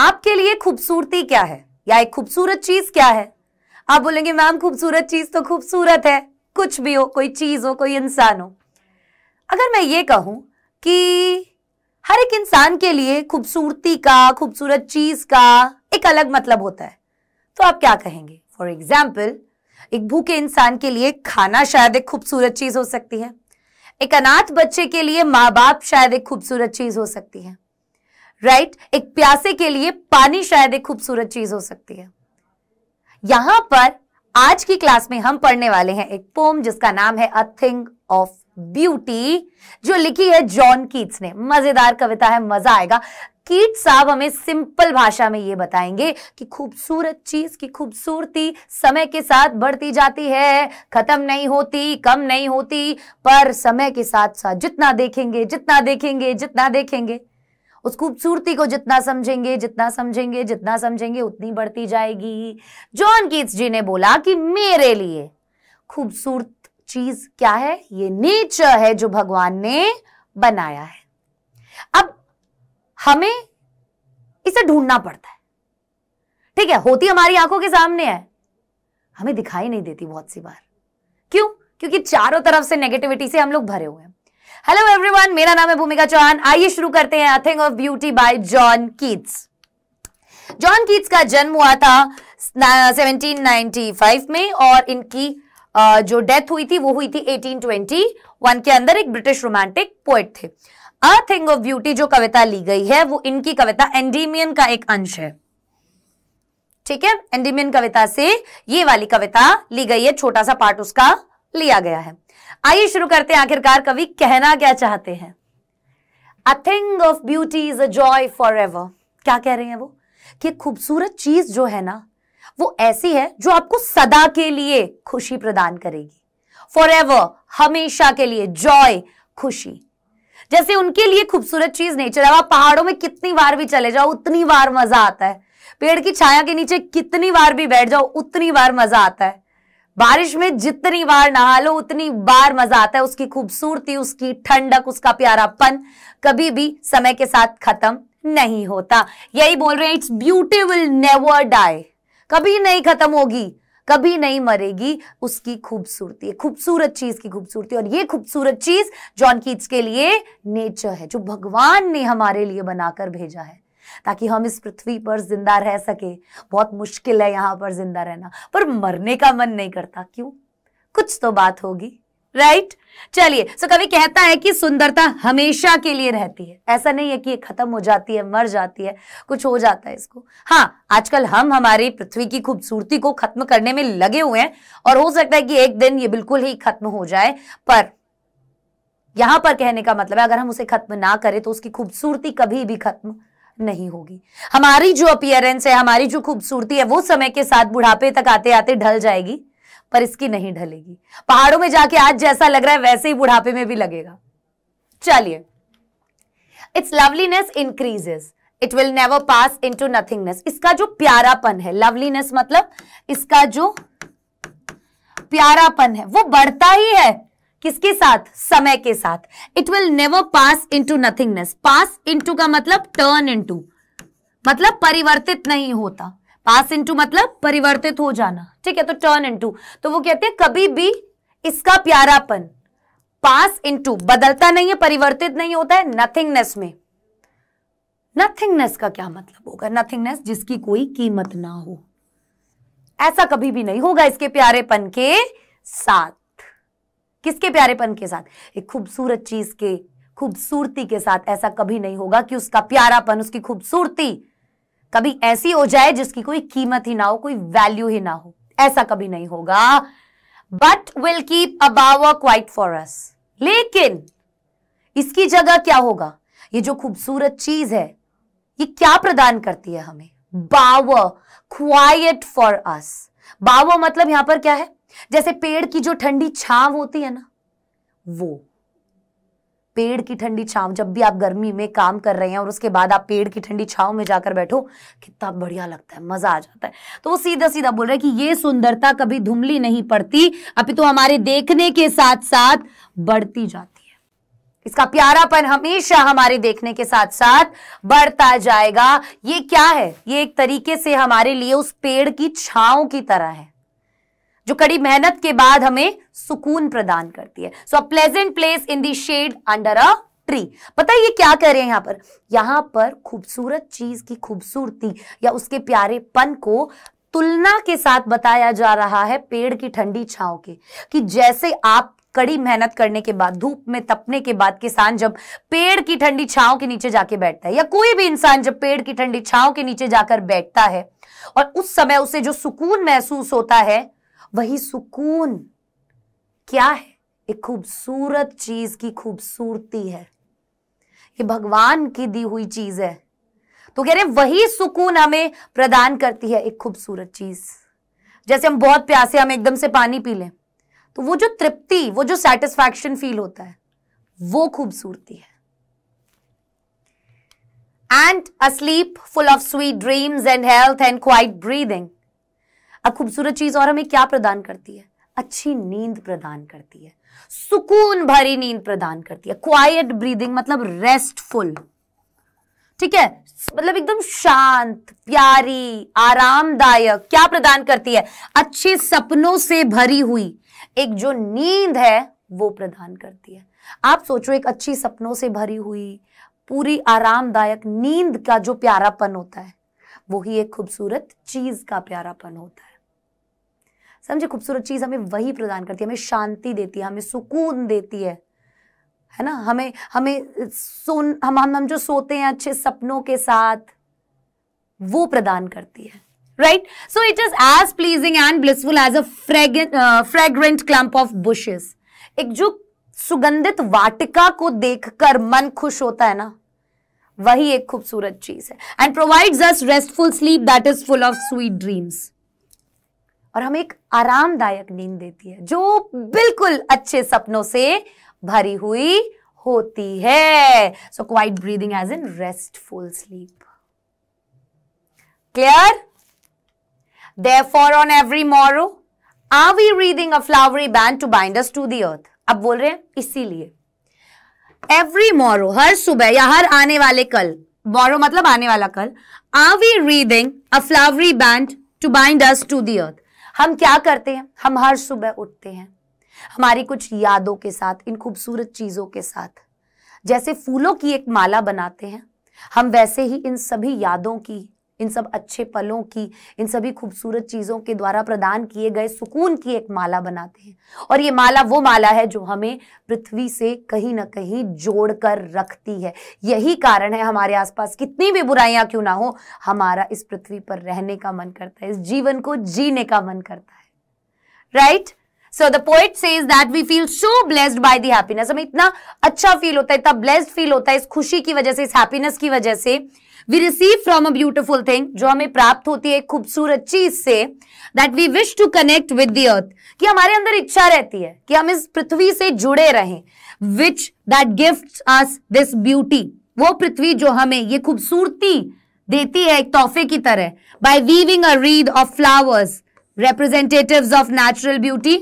आपके लिए खूबसूरती क्या है या एक खूबसूरत चीज क्या है आप बोलेंगे मैम खूबसूरत चीज तो खूबसूरत है कुछ भी हो कोई चीज हो कोई इंसान हो अगर मैं ये कहूं कि हर एक इंसान के लिए खूबसूरती का खूबसूरत चीज का एक अलग मतलब होता है तो आप क्या कहेंगे फॉर एग्जाम्पल एक भूखे इंसान के लिए खाना शायद एक खूबसूरत चीज हो सकती है एक अनाथ बच्चे के लिए माँ बाप शायद एक खूबसूरत चीज हो सकती है राइट right? एक प्यासे के लिए पानी शायद एक खूबसूरत चीज हो सकती है यहां पर आज की क्लास में हम पढ़ने वाले हैं एक पोम जिसका नाम है अ थिंग ऑफ ब्यूटी जो लिखी है जॉन कीट्स ने मजेदार कविता है मजा आएगा कीट साहब हमें सिंपल भाषा में ये बताएंगे कि खूबसूरत चीज की खूबसूरती समय के साथ बढ़ती जाती है खत्म नहीं होती कम नहीं होती पर समय के साथ साथ जितना देखेंगे जितना देखेंगे जितना देखेंगे उस खूबसूरती को जितना समझेंगे जितना समझेंगे जितना समझेंगे उतनी बढ़ती जाएगी जॉन कीट्स जी ने बोला कि मेरे लिए खूबसूरत चीज क्या है ये नेचर है जो भगवान ने बनाया है अब हमें इसे ढूंढना पड़ता है ठीक है होती हमारी आंखों के सामने है हमें दिखाई नहीं देती बहुत सी बार क्यों क्योंकि चारों तरफ से नेगेटिविटी से हम लोग भरे हुए हैं हेलो एवरीवन मेरा नाम है भूमिका चौहान आइए शुरू करते हैं thing of beauty by John Keats John Keats का जन्म हुआ था 1795 में और इनकी जो डेथ हुई थी वो हुई थी 1821 के अंदर एक ब्रिटिश रोमांटिक पोएट थे अ थिंग ऑफ ब्यूटी जो कविता ली गई है वो इनकी कविता एंडीमियन का एक अंश है ठीक है एंडीमियन कविता से ये वाली कविता ली गई है छोटा सा पार्ट उसका लिया गया है आइए शुरू करते हैं आखिरकार कवि कहना क्या चाहते हैं a thing of beauty is a joy for ever क्या कह रहे हैं वो कि खूबसूरत चीज जो है ना वो ऐसी है जो आपको सदा के लिए खुशी प्रदान करेगी फॉर एवर हमेशा के लिए जॉय खुशी जैसे उनके लिए खूबसूरत चीज नेचर है आप पहाड़ों में कितनी बार भी चले जाओ उतनी बार मजा आता है पेड़ की छाया के नीचे कितनी बार भी बैठ जाओ उतनी बार मजा आता है बारिश में जितनी बार नहा लो उतनी बार मजा आता है उसकी खूबसूरती उसकी ठंडक उसका प्यारापन कभी भी समय के साथ खत्म नहीं होता यही बोल रहे हैं its beauty will never die कभी नहीं खत्म होगी कभी नहीं मरेगी उसकी खूबसूरती खूबसूरत चीज की खूबसूरती और ये खूबसूरत चीज जॉन कीट्स के लिए नेचर है जो भगवान ने हमारे लिए बनाकर भेजा है ताकि हम इस पृथ्वी पर जिंदा रह सके बहुत मुश्किल है यहाँ पर जिंदा रहना पर मरने का मन नहीं करता क्यों कुछ तो बात होगी राइट चलिए सो कवि कहता है कि सुंदरता हमेशा के लिए रहती है ऐसा नहीं है कि ये खत्म हो जाती है मर जाती है कुछ हो जाता है इसको हाँ आजकल हम हमारी पृथ्वी की खूबसूरती को खत्म करने में लगे हुए हैं और हो सकता है कि एक दिन ये बिल्कुल ही खत्म हो जाए पर यहां पर कहने का मतलब है अगर हम उसे खत्म ना करें तो उसकी खूबसूरती कभी भी खत्म नहीं होगी हमारी जो अपियरेंस है हमारी जो खूबसूरती है वो समय के साथ बुढ़ापे तक आते आते ढल जाएगी पर इसकी नहीं ढलेगी पहाड़ों में जाके आज जैसा लग रहा है वैसे ही बुढ़ापे में भी लगेगा चलिए its loveliness increases it will never pass into nothingness इसका जो प्यारापन है लवलीनेस मतलब इसका जो प्यारापन है वो बढ़ता ही है किसके साथ समय के साथ it will never pass into nothingness pass into का मतलब टर्न इंटू मतलब परिवर्तित नहीं होता पास इंटू मतलब परिवर्तित हो जाना ठीक है तो टर्न इंटू तो वो कहते हैं कभी भी इसका प्यारापन पास इंटू बदलता नहीं है परिवर्तित नहीं होता है नथिंगनेस में नथिंगनेस का क्या मतलब होगा नथिंगनेस जिसकी कोई कीमत ना हो ऐसा कभी भी नहीं होगा इसके प्यारेपन के साथ किसके प्यारेपन के साथ एक खूबसूरत चीज के खूबसूरती के साथ ऐसा कभी नहीं होगा कि उसका प्यारापन उसकी खूबसूरती कभी ऐसी हो जाए जिसकी कोई कीमत ही ना हो कोई वैल्यू ही ना हो ऐसा कभी नहीं होगा but will keep a bower quiet for us लेकिन इसकी जगह क्या होगा ये जो खूबसूरत चीज है ये क्या प्रदान करती है हमें बावर क्वाइट फॉर अस बावर मतलब यहां पर क्या है जैसे पेड़ की जो ठंडी छाव होती है ना वो पेड़ की ठंडी छाव जब भी आप गर्मी में काम कर रहे हैं और उसके बाद आप पेड़ की ठंडी छाव में जाकर बैठो कितना बढ़िया लगता है मजा आ जाता है तो वो सीधा सीधा बोल रहे हैं कि ये सुंदरता कभी धुमली नहीं पड़ती अभी तो हमारे देखने के साथ साथ बढ़ती जाती है इसका प्यारापन हमेशा हमारे देखने के साथ साथ बढ़ता जाएगा ये क्या है ये एक तरीके से हमारे लिए उस पेड़ की छाव की तरह है जो कड़ी मेहनत के बाद हमें सुकून प्रदान करती है so a pleasant place in the shade under a tree पता है ये क्या कह रहे हैं यहां पर यहां पर खूबसूरत चीज की खूबसूरती या उसके प्यारे पन को तुलना के साथ बताया जा रहा है पेड़ की ठंडी छाव के कि जैसे आप कड़ी मेहनत करने के बाद धूप में तपने के बाद किसान जब पेड़ की ठंडी छाव के नीचे जाके बैठता है या कोई भी इंसान जब पेड़ की ठंडी छाव के नीचे जाकर बैठता है और उस समय उसे जो सुकून महसूस होता है वही सुकून क्या है एक खूबसूरत चीज की खूबसूरती है ये भगवान की दी हुई चीज है तो कह रहे वही सुकून हमें प्रदान करती है एक खूबसूरत चीज जैसे हम बहुत प्यासे हम एकदम से पानी पी लें तो वो जो तृप्ति वो जो सेटिस्फैक्शन फील होता है वो खूबसूरती है and a sleep full of sweet dreams and health and quiet breathing अब खूबसूरत चीज और हमें क्या प्रदान करती है अच्छी नींद प्रदान करती है सुकून भरी नींद प्रदान करती है क्वाइट ब्रीदिंग मतलब रेस्टफुल ठीक है मतलब एकदम शांत प्यारी आरामदायक क्या प्रदान करती है अच्छे सपनों से भरी हुई एक जो नींद है वो प्रदान करती है आप सोचो एक अच्छी सपनों से भरी हुई पूरी आरामदायक नींद का जो प्यारापन होता है वही एक खूबसूरत चीज का प्यारापन होता है समझे खूबसूरत चीज़ हमें वही प्रदान करती है हमें शांति देती है हमें सुकून देती है है ना हमें हमें सोन हम हम हम जो सोते हैं अच्छे सपनों के साथ वो प्रदान करती है right so it is as pleasing and blissful as a fragrant clump of bushes एक जो सुगंधित वाटिका को देखकर मन खुश होता है ना वही एक खूबसूरत चीज है and provides us restful sleep that is full of sweet dreams और हमें एक आरामदायक नींद देती है जो बिल्कुल अच्छे सपनों से भरी हुई होती है so quiet breathing as in restful sleep therefore on every morrow are we reading a flowery band to bind us to the earth अब बोल रहे हैं इसीलिए एवरी मोरो हर सुबह या हर आने वाले कल मोरो मतलब आने वाला कल are we reading a flowery band to bind us to the earth हम क्या करते हैं हम हर सुबह उठते हैं हमारी कुछ यादों के साथ इन खूबसूरत चीज़ों के साथ जैसे फूलों की एक माला बनाते हैं हम वैसे ही इन सभी यादों की इन सब अच्छे पलों की इन सभी खूबसूरत चीज़ों के द्वारा प्रदान किए गए सुकून की एक माला बनाते हैं और ये माला वो माला है जो हमें पृथ्वी से कहीं ना कहीं जोड़कर रखती है यही कारण है हमारे आसपास कितनी भी बुराइयां क्यों ना हो हमारा इस पृथ्वी पर रहने का मन करता है इस जीवन को जीने का मन करता है right right? So the poet says that we feel so blessed by the happiness हमें इतना अच्छा फील होता है इतना ब्लेस्ड फील होता है इस खुशी की वजह से इस हैप्पीनेस की वजह से we receive from a beautiful thing जो हमें प्राप्त होती है खूबसूरत चीज से that we wish to connect with the earth कि हमारे अंदर इच्छा रहती है कि हम इस पृथ्वी से जुड़े रहें which that gift us this beauty वो पृथ्वी जो हमें ये खूबसूरती देती है एक तोहफे की तरह by weaving a wreath of flowers representative of natural beauty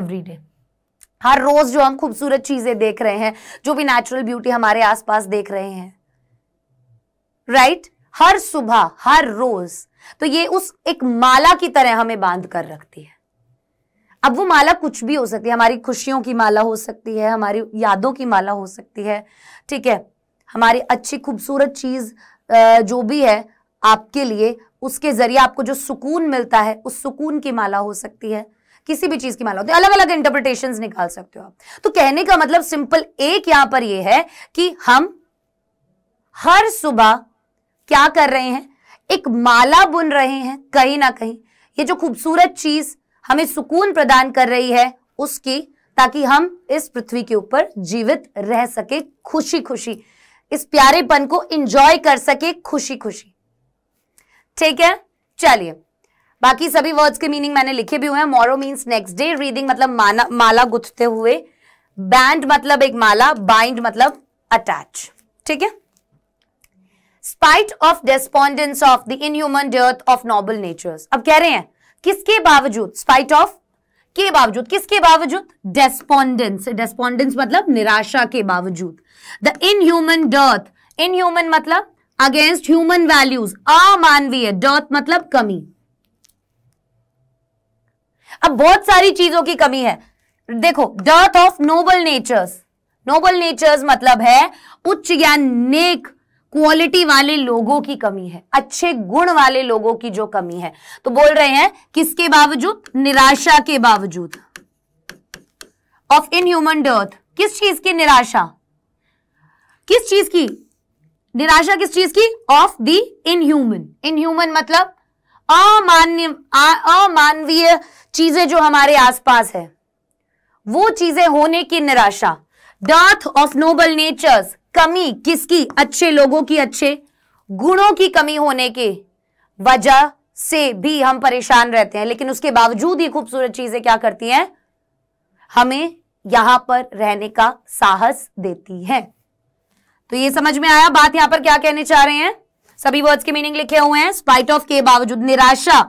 every day हर रोज जो हम खूबसूरत चीजें देख रहे हैं जो भी नेचुरल ब्यूटी हमारे आसपास देख रहे हैं राइट हर सुबह हर रोज तो ये उस एक माला की तरह हमें बांध कर रखती है अब वो माला कुछ भी हो सकती है हमारी खुशियों की माला हो सकती है हमारी यादों की माला हो सकती है ठीक है हमारी अच्छी खूबसूरत चीज जो भी है आपके लिए उसके जरिए आपको जो सुकून मिलता है उस सुकून की माला हो सकती है किसी भी चीज की माला होती है अलग अलग इंटरप्रिटेशन निकाल सकते हो आप तो कहने का मतलब सिंपल एक यहां पर यह है कि हम हर सुबह क्या कर रहे हैं एक माला बुन रहे हैं कहीं ना कहीं ये जो खूबसूरत चीज हमें सुकून प्रदान कर रही है उसकी ताकि हम इस पृथ्वी के ऊपर जीवित रह सके खुशी खुशी इस प्यारेपन को इंजॉय कर सके खुशी खुशी ठीक है चलिए बाकी सभी वर्ड्स के मीनिंग मैंने लिखे भी हुए हैं मोरो मीन्स नेक्स्ट डे रीडिंग मतलब माना माला गुथते हुए बैंड मतलब एक माला बाइंड मतलब अटैच ठीक है spite of despondence of the inhuman dearth of noble nature अब कह रहे हैं किसके बावजूद स्पाइट ऑफ के बावजूद किसके बावजूद डेस्पॉन्डेंस डेस्पॉन्डेंस मतलब निराशा के बावजूद द इनह्यूमन डर्थ इनह्यूमन मतलब अगेंस्ट ह्यूमन वैल्यूज अमानवीय डर्थ मतलब कमी अब बहुत सारी चीजों की कमी है देखो dearth of noble natures noble natures मतलब है उच्च या नेक क्वालिटी वाले लोगों की कमी है अच्छे गुण वाले लोगों की जो कमी है तो बोल रहे हैं किसके बावजूद निराशा के बावजूद ऑफ इन ह्यूमन डर्थ किस चीज की निराशा किस चीज की निराशा किस चीज की ऑफ द इनह्यूमन इनह्यूमन मतलब अमान्य अमानवीय चीजें जो हमारे आसपास है वो चीजें होने की निराशा डर्थ ऑफ नोबल नेचर्स कमी किसकी अच्छे लोगों की अच्छे गुणों की कमी होने के वजह से भी हम परेशान रहते हैं लेकिन उसके बावजूद ये खूबसूरत चीजें क्या करती हैं हमें यहां पर रहने का साहस देती हैं तो ये समझ में आया बात यहां पर क्या कहने चाह रहे हैं सभी वर्ड्स के मीनिंग लिखे हुए हैं स्पाइट ऑफ के बावजूद निराशा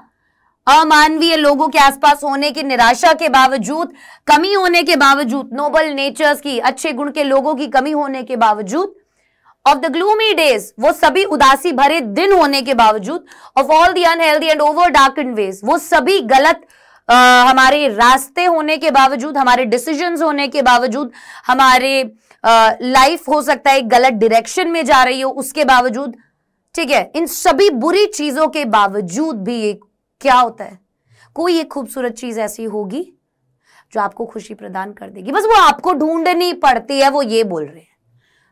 अमानवीय लोगों के आसपास होने की निराशा के बावजूद कमी होने के बावजूद नोबल नेचर्स की अच्छे गुण के लोगों की कमी होने के बावजूद ऑफ द ग्लूमी डेज वो सभी उदासी भरे दिन होने के बावजूद of all the unhealthy and over dark and ways वो सभी गलत आ, हमारे रास्ते होने के बावजूद हमारे डिसीजन होने के बावजूद हमारे लाइफ हो सकता है गलत डायरेक्शन में जा रही हो उसके बावजूद ठीक है इन सभी बुरी चीजों के बावजूद भी एक क्या होता है कोई एक खूबसूरत चीज ऐसी होगी जो आपको खुशी प्रदान कर देगी बस वो आपको ढूंढनी पड़ती है वो ये बोल रहे हैं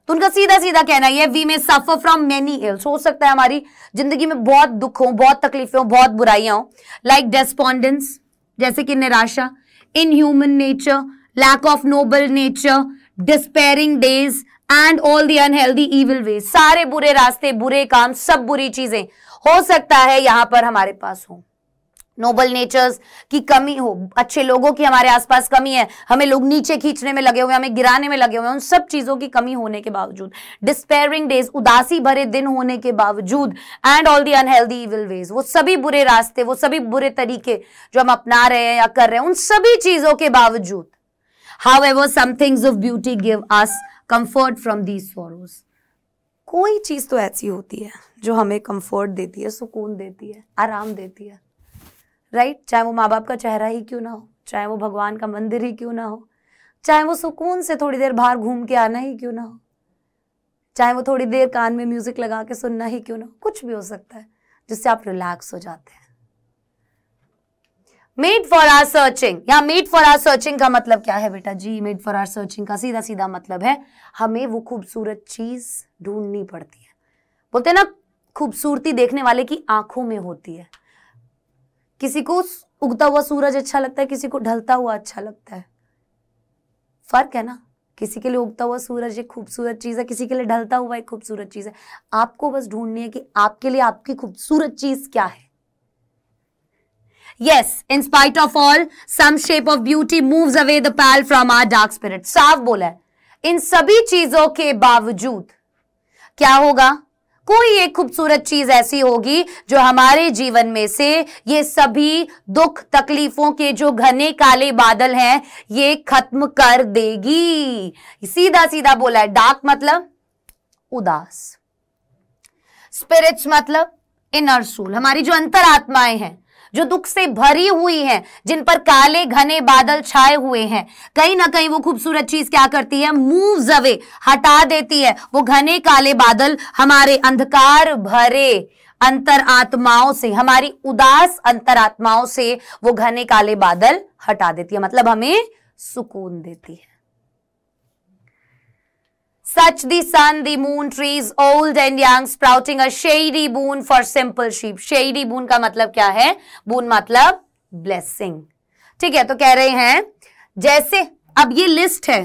तो उनका सीधा सीधा कहना ये we may suffer from many ills हो सकता है हमारी जिंदगी में बहुत दुख हो बहुत तकलीफें हो बहुत बुराइयां हो लाइक डेस्पॉन्डेंस जैसे कि निराशा in human nature lack of noble nature despairing days and all the unhealthy evil way सारे बुरे रास्ते बुरे काम सब बुरी चीजें हो सकता है यहां पर हमारे पास हो नोबल नेचर्स की कमी हो अच्छे लोगों की हमारे आसपास कमी है हमें लोग नीचे खींचने में लगे हुए हमें गिराने में लगे हुए उन सब चीजों की कमी होने के बावजूद डिस्पेयरिंग डेज उदासी भरे दिन होने के बावजूद and all the unhealthy evil ways वो सभी बुरे रास्ते वो सभी बुरे तरीके जो हम अपना रहे हैं या कर रहे हैं उन सभी चीजों के बावजूद however some things of beauty give us comfort from these sorrows कोई चीज तो ऐसी होती है जो हमें कंफर्ट देती है सुकून देती है आराम देती है राइट चाहे वो माँ बाप का चेहरा ही क्यों ना हो चाहे वो भगवान का मंदिर ही क्यों ना हो चाहे वो सुकून से थोड़ी देर बाहर घूम के आना ही क्यों ना हो चाहे वो थोड़ी देर कान में म्यूजिक लगा के सुनना ही क्यों ना हो कुछ भी हो सकता है जिससे आप रिलैक्स हो जाते हैं मेड फॉर आर सर्चिंग या मेड फॉर आर सर्चिंग का मतलब क्या है बेटा जी मेड फॉर आर सर्चिंग का सीधा सीधा मतलब है हमें वो खूबसूरत चीज ढूंढनी पड़ती है बोलते ना खूबसूरती देखने वाले की आंखों में होती है किसी को उगता हुआ सूरज अच्छा लगता है किसी को ढलता हुआ अच्छा लगता है फर्क है ना किसी के लिए उगता हुआ सूरज एक खूबसूरत चीज़ है किसी के लिए ढलता हुआ एक खूबसूरत चीज़ है आपको बस ढूंढनी है कि आपके लिए आपकी खूबसूरत चीज़ क्या है yes in spite of all some shape of beauty moves away the pall from our dark spirit साफ बोला है इन सभी चीजों के बावजूद क्या होगा कोई एक खूबसूरत चीज ऐसी होगी जो हमारे जीवन में से ये सभी दुख तकलीफों के जो घने काले बादल हैं ये खत्म कर देगी सीधा सीधा बोला है डार्क मतलब उदास स्पिरिट्स मतलब इनर सूल हमारी जो अंतर आत्माएं हैं जो दुख से भरी हुई है जिन पर काले घने बादल छाए हुए हैं कहीं ना कहीं वो खूबसूरत चीज क्या करती है मूव्स अवे हटा देती है वो घने काले बादल हमारे अंधकार भरे अंतर आत्माओं से हमारी उदास अंतर आत्माओं से वो घने काले बादल हटा देती है मतलब हमें सुकून देती है Such the sun, the moon, trees, old and young, sprouting a shady boon for simple sheep. Shady boon का मतलब क्या है boon मतलब blessing. ठीक है तो कह रहे हैं जैसे अब ये लिस्ट है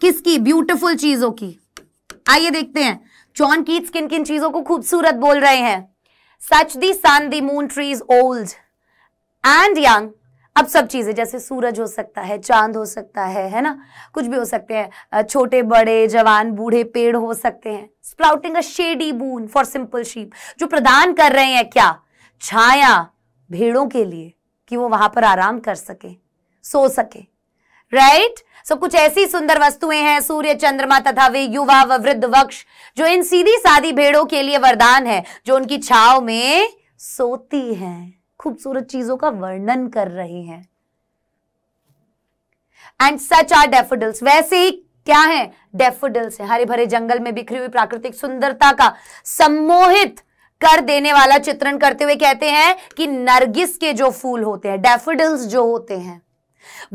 किसकी ब्यूटीफुल चीजों की आइए देखते हैं जॉन कीट्स किन किन चीजों को खूबसूरत बोल रहे हैं such the sun the moon trees old and young अब सब चीज़ें जैसे सूरज हो सकता है चांद हो सकता है है ना कुछ भी हो सकते हैं छोटे बड़े जवान बूढ़े पेड़ हो सकते हैं sprouting a shady boon for simple sheep जो प्रदान कर रहे हैं क्या छाया भेड़ों के लिए कि वो वहां पर आराम कर सके सो सके राइट right? सो so, कुछ ऐसी सुंदर वस्तुएं हैं सूर्य चंद्रमा तथा वे युवा व वृद्ध वक्ष जो इन सीधी सादी भेड़ों के लिए वरदान है जो उनकी छाव में सोती हैं खूबसूरत चीजों का वर्णन कर रहे हैं एंड सच आर डेफोडल्स वैसे ही क्या है डेफोडल्स है हरे भरे जंगल में बिखरी हुई प्राकृतिक सुंदरता का सम्मोहित कर देने वाला चित्रण करते हुए कहते हैं कि नरगिस के जो फूल होते हैं डेफोडल्स जो होते हैं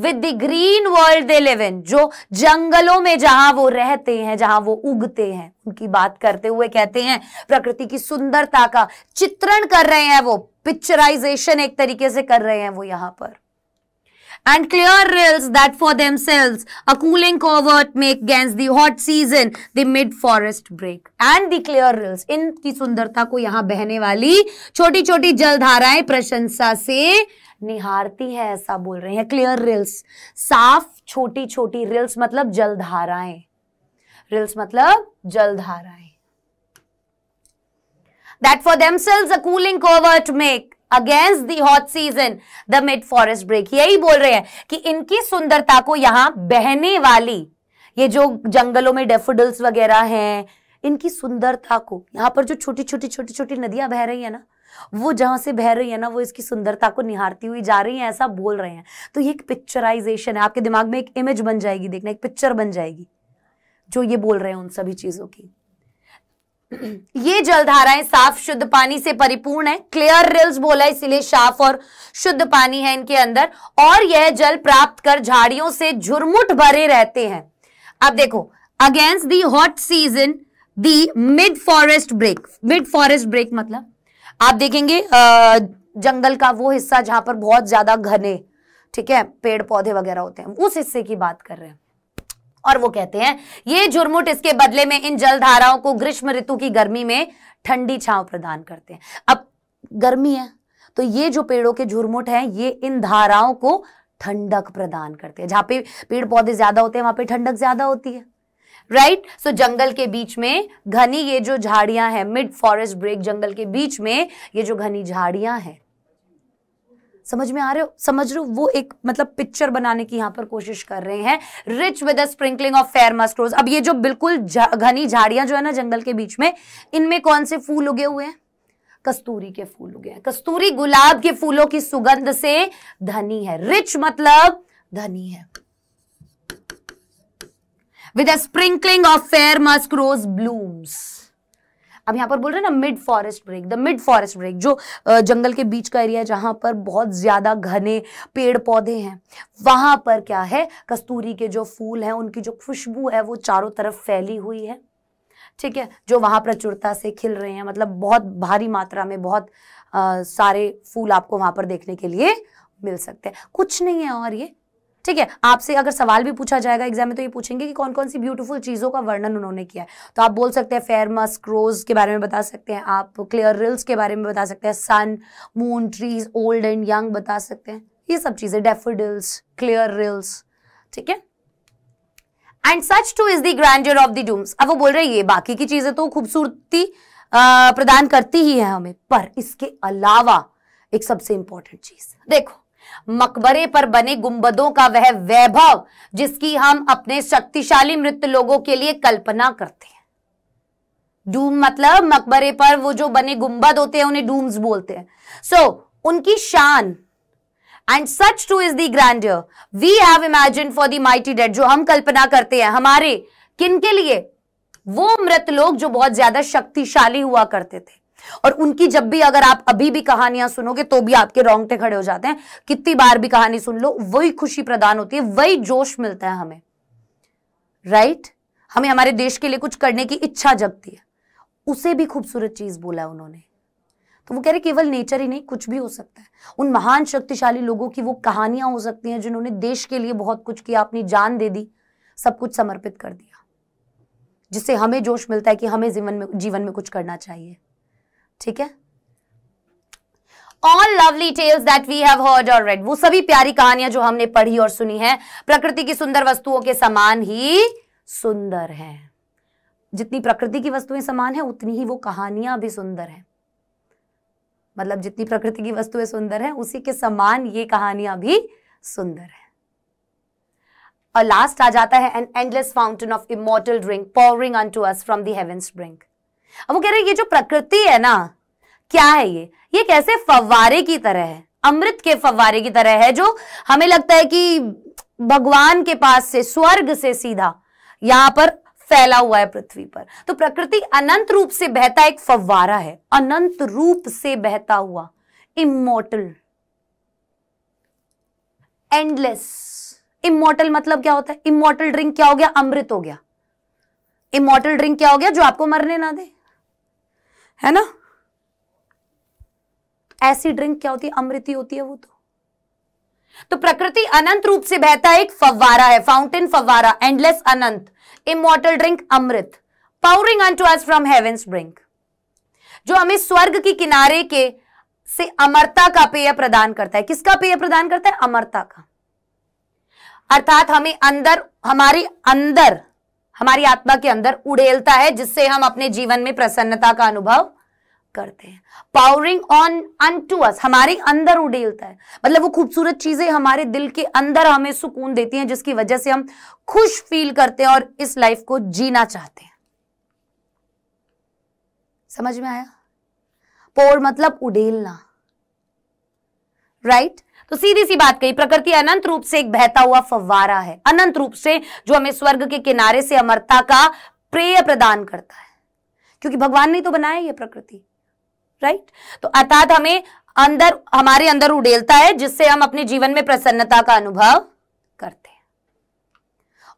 with the green world they live in जो जंगलों में जहां वो रहते हैं जहां वो उगते हैं उनकी बात करते हुए कहते हैं प्रकृति की सुंदरता का चित्रण कर रहे हैं वो पिक्चराइजेशन एक तरीके से कर रहे हैं वो यहां पर and clear rills that for themselves a cooling covert make against the hot season the mid forest break and the clear rills इनकी सुंदरता को यहां बहने वाली छोटी छोटी जलधाराएं प्रशंसा से निहारती है ऐसा बोल रहे हैं क्लियर रिल्स साफ छोटी छोटी रिल्स मतलब जलधाराएं रिल्स मतलब जलधाराएं themselves a cooling covert to make against the hot season the mid forest brake यही बोल रहे हैं कि इनकी सुंदरता को यहां बहने वाली ये जो जंगलों में डेफोडल्स वगैरह हैं इनकी सुंदरता को यहां पर जो छोटी छोटी छोटी छोटी नदियां बह रही है ना वो जहां से बह रही है ना वो इसकी सुंदरता को निहारती हुई जा रही है ऐसा बोल रहे हैं तो ये एक पिक्चराइजेशन है आपके दिमाग में एक इमेज बन जाएगी देखना एक पिक्चर बन जाएगी जो ये बोल रहे हैं उन सभी चीज़ों की ये जलधाराएं साफ शुद्ध पानी से परिपूर्ण है क्लियर रिल्स बोला इसीलिए साफ और शुद्ध पानी है इनके अंदर और यह जल प्राप्त कर झाड़ियों से झुरमुट भरे रहते हैं अब देखो against the hot season the mid forest brake mid forest brake मतलब आप देखेंगे जंगल का वो हिस्सा जहां पर बहुत ज्यादा घने ठीक है पेड़ पौधे वगैरह होते हैं उस हिस्से की बात कर रहे हैं और वो कहते हैं ये झुरमुट इसके बदले में इन जलधाराओं को ग्रीष्म ऋतु की गर्मी में ठंडी छांव प्रदान करते हैं अब गर्मी है तो ये जो पेड़ों के झुरमुट हैं ये इन धाराओं को ठंडक प्रदान करते हैं जहां पे पेड़ पौधे ज्यादा होते हैं वहां पे ठंडक ज्यादा होती है राइट right? सो so, जंगल के बीच में घनी ये जो झाड़ियां हैं मिड फॉरेस्ट ब्रेक जंगल के बीच में ये जो घनी झाड़ियां हैं समझ में आ रहे हो समझ रहे हो वो एक मतलब पिक्चर बनाने की यहां पर कोशिश कर रहे हैं rich with sprinkling of fair musk rose अब ये जो बिल्कुल घनी झाड़ियां जो है ना जंगल के बीच में इनमें कौन से फूल उगे हुए हैं कस्तूरी के फूल उगे हैं कस्तूरी गुलाब के फूलों की सुगंध से धनी है रिच मतलब धनी है with a sprinkling of fair musk rose blooms अब यहाँ पर बोल रहे हैं ना mid forest brake the mid forest brake जो जंगल के बीच का एरिया जहां पर बहुत ज़्यादा घने पेड़ पौधे हैं वहां पर क्या है कस्तूरी के जो फूल हैं उनकी जो खुशबू है वो चारों तरफ फैली हुई है ठीक है जो वहां प्रचुरता से खिल रहे हैं मतलब बहुत भारी मात्रा में बहुत आ, सारे फूल आपको वहां पर देखने के लिए मिल सकते हैं कुछ नहीं है और ये ठीक है आपसे अगर सवाल भी पूछा जाएगा एग्जाम में तो ये पूछेंगे कि कौन कौन सी ब्यूटीफुल चीज़ों का वर्णन उन्होंने किया है तो आप बोल सकते हैं फेयरमस क्रोज के बारे में बता सकते हैं आप क्लियर रिल्स के बारे में बता सकते हैं sun moon trees old and young बता सकते हैं ये सब चीज़ें डेफोडिल्स क्लियर रिल्स ठीक है and such too is the grandeur of the dooms अब वो बोल रहे हैं ये बाकी की चीजें तो खूबसूरती प्रदान करती ही है हमें पर इसके अलावा एक सबसे इंपॉर्टेंट चीज देखो मकबरे पर बने गुंबदों का वह वैभव जिसकी हम अपने शक्तिशाली मृत लोगों के लिए कल्पना करते हैं डूम मतलब मकबरे पर वो जो बने गुंबद होते हैं उन्हें डूम्स बोलते हैं सो so, उनकी शान and such too is the grandeur we have imagine for the mighty dead जो हम कल्पना करते हैं हमारे किन के लिए वो मृत लोग जो बहुत ज्यादा शक्तिशाली हुआ करते थे और उनकी जब भी अगर आप अभी भी कहानियां सुनोगे तो भी आपके रोंगटे खड़े हो जाते हैं कितनी बार भी कहानी सुन लो वही खुशी प्रदान होती है वही जोश मिलता है हमें राइट right? हमें हमारे देश के लिए कुछ करने की इच्छा जगती है उसे भी खूबसूरत चीज बोला है उन्होंने तो वो कह रहे केवल नेचर ही नहीं कुछ भी हो सकता है उन महान शक्तिशाली लोगों की वो कहानियां हो सकती हैं जिन्होंने देश के लिए बहुत कुछ किया अपनी जान दे दी सब कुछ समर्पित कर दिया जिससे हमें जोश मिलता है कि हमें जीवन में जीवन में कुछ करना चाहिए ठीक है all lovely tales that we have heard or read वो सभी प्यारी कहानियां जो हमने पढ़ी और सुनी है प्रकृति की सुंदर वस्तुओं के समान ही सुंदर है जितनी प्रकृति की वस्तुएं समान है उतनी ही वो कहानियां भी सुंदर है मतलब जितनी प्रकृति की वस्तुएं सुंदर है उसी के समान ये कहानियां भी सुंदर है और लास्ट आ जाता है an endless fountain of immortal drink pouring unto us from the heaven drink अब वो कह रहे हैं ये जो प्रकृति है ना क्या है ये ये कैसे फवारे की तरह है अमृत के फवारे की तरह है जो हमें लगता है कि भगवान के पास से स्वर्ग से सीधा यहां पर फैला हुआ है पृथ्वी पर तो प्रकृति अनंत रूप से बहता एक फवारा है अनंत रूप से बहता हुआ इमोटल एंडलेस इमोटल मतलब क्या होता है इमोटल ड्रिंक क्या हो गया अमृत हो गया इमोटल ड्रिंक क्या हो गया जो आपको मरने ना दे है ना ऐसी ड्रिंक क्या होती है अमृति होती है वो तो तो प्रकृति अनंत रूप से बहता एक फव्वारा है फाउंटेन फव्वारा एंडलेस अनंत इमोटल ड्रिंक अमृत pouring unto us from heaven's drink जो हमें स्वर्ग के किनारे के से अमरता का पेय प्रदान करता है किसका पेय प्रदान करता है अमरता का अर्थात हमें अंदर हमारी अंदर हमारी आत्मा के अंदर उड़ेलता है जिससे हम अपने जीवन में प्रसन्नता का अनुभव करते हैं pouring on unto us हमारे अंदर उडेलता है मतलब वो खूबसूरत चीजें हमारे दिल के अंदर हमें सुकून देती हैं जिसकी वजह से हम खुश फील करते हैं और इस लाइफ को जीना चाहते हैं समझ में आया पोर मतलब उडेलना राइट तो सीधी सी बात कही प्रकृति अनंत रूप से एक बहता हुआ फव्वारा है अनंत रूप से जो हमें स्वर्ग के किनारे से अमरता का प्रेय प्रदान करता है क्योंकि भगवान ने तो बनाया ये प्रकृति राइट तो अर्थात हमें अंदर हमारे अंदर उडेलता है जिससे हम अपने जीवन में प्रसन्नता का अनुभव करते हैं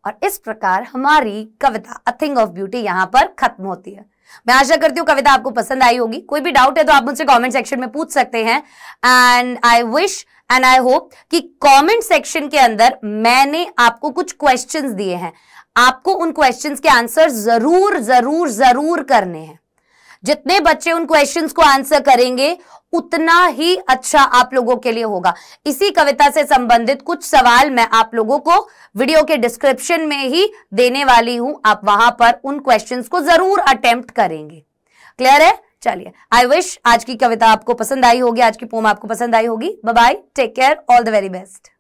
और इस प्रकार हमारी कविता अ थिंग ऑफ ब्यूटी यहां पर खत्म होती है मैं आशा करती हूं कविता आपको पसंद आई होगी कोई भी डाउट है तो आप मुझसे कमेंट सेक्शन में पूछ सकते हैं and I wish and I hope कि कमेंट सेक्शन के अंदर मैंने आपको कुछ क्वेश्चंस दिए हैं आपको उन क्वेश्चंस के आंसर जरूर जरूर जरूर करने हैं जितने बच्चे उन क्वेश्चंस को आंसर करेंगे उतना ही अच्छा आप लोगों के लिए होगा इसी कविता से संबंधित कुछ सवाल मैं आप लोगों को वीडियो के डिस्क्रिप्शन में ही देने वाली हूं आप वहां पर उन क्वेश्चंस को जरूर अटेम्प्ट करेंगे क्लियर है चलिए आई विश आज की कविता आपको पसंद आई होगी आज की पोम आपको पसंद आई होगी bye take care all the very best